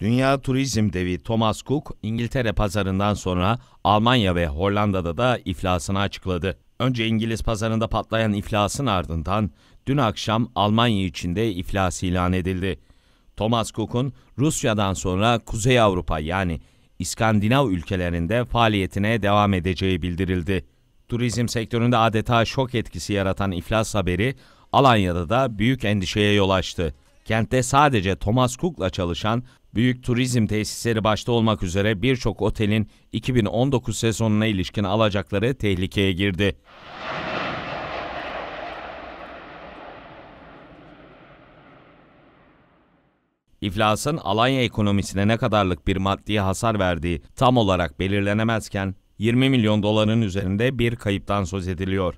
Dünya turizm devi Thomas Cook, İngiltere pazarından sonra Almanya ve Hollanda'da da iflasını açıkladı. Önce İngiliz pazarında patlayan iflasın ardından dün akşam Almanya içinde iflas ilan edildi. Thomas Cook'un Rusya'dan sonra Kuzey Avrupa yani İskandinav ülkelerinde faaliyetine devam edeceği bildirildi. Turizm sektöründe adeta şok etkisi yaratan iflas haberi Alanya'da da büyük endişeye yol açtı. Kentte sadece Thomas Cook'la çalışan büyük turizm tesisleri başta olmak üzere birçok otelin 2019 sezonuna ilişkin alacakları tehlikeye girdi. İflasın Alanya ekonomisine ne kadarlık bir maddi hasar verdiği tam olarak belirlenemezken 20 milyon doların üzerinde bir kayıptan söz ediliyor.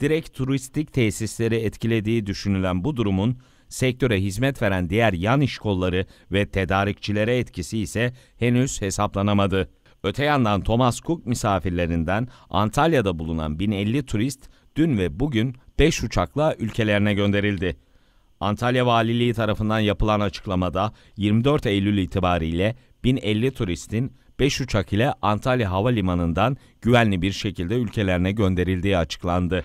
direkt turistik tesisleri etkilediği düşünülen bu durumun sektöre hizmet veren diğer yan iş kolları ve tedarikçilere etkisi ise henüz hesaplanamadı. Öte yandan Thomas Cook misafirlerinden Antalya'da bulunan 1050 turist dün ve bugün 5 uçakla ülkelerine gönderildi. Antalya Valiliği tarafından yapılan açıklamada 24 Eylül itibariyle 1050 turistin 5 uçak ile Antalya Havalimanı'ndan güvenli bir şekilde ülkelerine gönderildiği açıklandı.